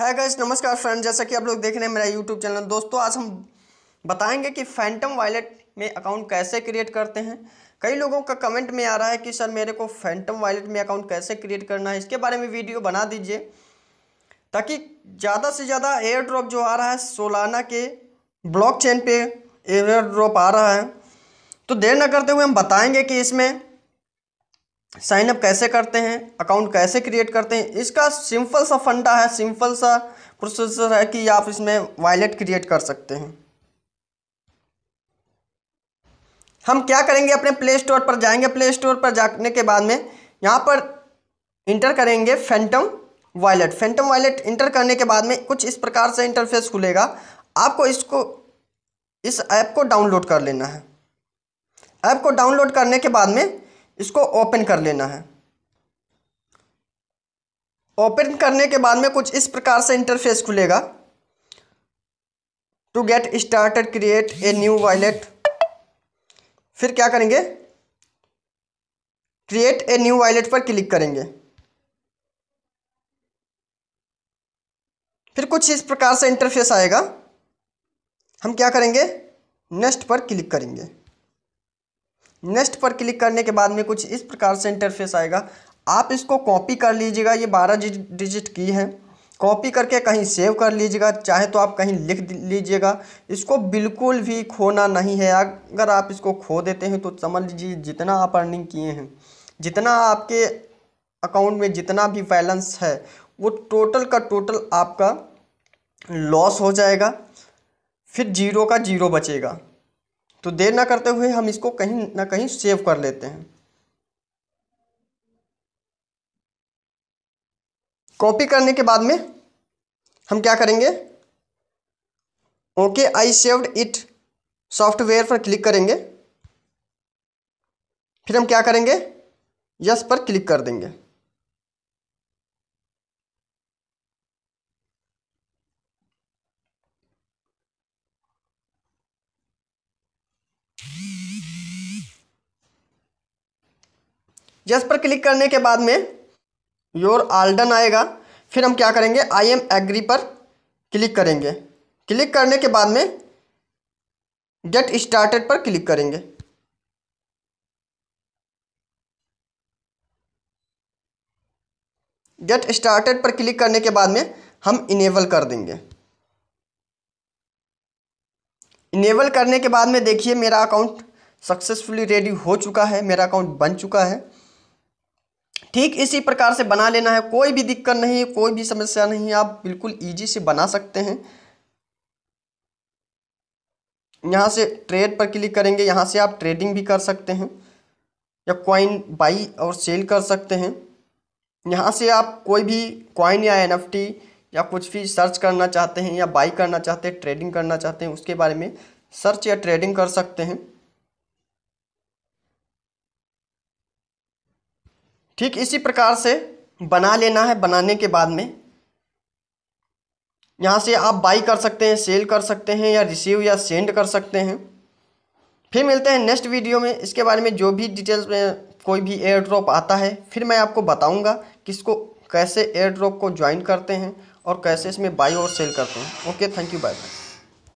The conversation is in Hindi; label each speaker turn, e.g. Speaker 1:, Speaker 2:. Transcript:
Speaker 1: है गाइस नमस्कार फ्रेंड जैसा कि आप लोग देख रहे हैं मेरा यूट्यूब चैनल दोस्तों आज हम बताएंगे कि फैंटम वॉलेट में अकाउंट कैसे क्रिएट करते हैं कई लोगों का कमेंट में आ रहा है कि सर मेरे को फैंटम वॉलेट में अकाउंट कैसे क्रिएट करना है इसके बारे में वीडियो बना दीजिए ताकि ज़्यादा से ज़्यादा एयर ड्रॉप जो आ रहा है सोलाना के ब्लॉक चेन पर एयर ड्रॉप आ रहा है तो देर न करते हुए हम बताएँगे कि इसमें साइन अप कैसे करते हैं अकाउंट कैसे क्रिएट करते हैं इसका सिंपल सा फंडा है सिंपल सा प्रोसेसर है कि आप इसमें वॉलेट क्रिएट कर सकते हैं हम क्या करेंगे अपने प्ले स्टोर पर जाएंगे प्ले स्टोर पर जाने के बाद में यहाँ पर इंटर करेंगे Phantom wallet Phantom wallet enter करने के बाद में कुछ इस प्रकार से इंटरफेस खुलेगा आपको इसको इस ऐप को डाउनलोड कर लेना है ऐप को डाउनलोड करने के बाद में इसको ओपन कर लेना है ओपन करने के बाद में कुछ इस प्रकार से इंटरफेस खुलेगा to get started create a new wallet फिर क्या करेंगे क्रिएट ए न्यू वॉलेट पर क्लिक करेंगे फिर कुछ इस प्रकार से इंटरफेस आएगा हम क्या करेंगे नेक्स्ट पर क्लिक करेंगे नेक्स्ट पर क्लिक करने के बाद में कुछ इस प्रकार से इंटरफेस आएगा आप इसको कॉपी कर लीजिएगा ये बारह डिजिट की है कॉपी करके कहीं सेव कर लीजिएगा चाहे तो आप कहीं लिख लीजिएगा इसको बिल्कुल भी खोना नहीं है अगर आप इसको खो देते हैं तो समझ लीजिए जितना आप अर्निंग किए हैं जितना आपके अकाउंट में जितना भी बैलेंस है वो टोटल का टोटल आपका लॉस हो जाएगा फिर जीरो का जीरो बचेगा तो देर ना करते हुए हम इसको कहीं ना कहीं सेव कर लेते हैं कॉपी करने के बाद में हम क्या करेंगे okay I saved it software पर क्लिक करेंगे फिर हम क्या करेंगे यस पर क्लिक कर देंगे जस्ट पर क्लिक करने के बाद में योर आल्डन आएगा फिर हम क्या करेंगे आई एम एग्री पर क्लिक करेंगे क्लिक करने के बाद में गेट स्टार्टेड पर क्लिक करेंगे गेट स्टार्टेड पर क्लिक करने के बाद में हम इनेबल कर देंगे इनेबल करने के बाद में देखिए मेरा अकाउंट सक्सेसफुली रेडी हो चुका है मेरा अकाउंट बन चुका है ठीक इसी प्रकार से बना लेना है कोई भी दिक्कत नहीं है कोई भी समस्या नहीं है आप बिल्कुल ईजी से बना सकते हैं यहाँ से ट्रेड पर क्लिक करेंगे यहाँ से आप ट्रेडिंग भी कर सकते हैं या कॉइन बाई और सेल कर सकते हैं यहाँ से आप कोई भी कॉइन या एनएफटी या कुछ भी सर्च करना चाहते हैं या बाई करना चाहते हैं ट्रेडिंग करना चाहते हैं उसके बारे में सर्च या ट्रेडिंग कर सकते हैं ठीक इसी प्रकार से बना लेना है बनाने के बाद में यहाँ से आप बाई कर सकते हैं सेल कर सकते हैं या रिसीव या सेंड कर सकते हैं फिर मिलते हैं नेक्स्ट वीडियो में इसके बारे में जो भी डिटेल्स में कोई भी एयर ड्रॉप आता है फिर मैं आपको बताऊंगा किसको कैसे एयर ड्रॉप को ज्वाइन करते हैं और कैसे इसमें बाई और सेल करते हैं okay thank you bye bye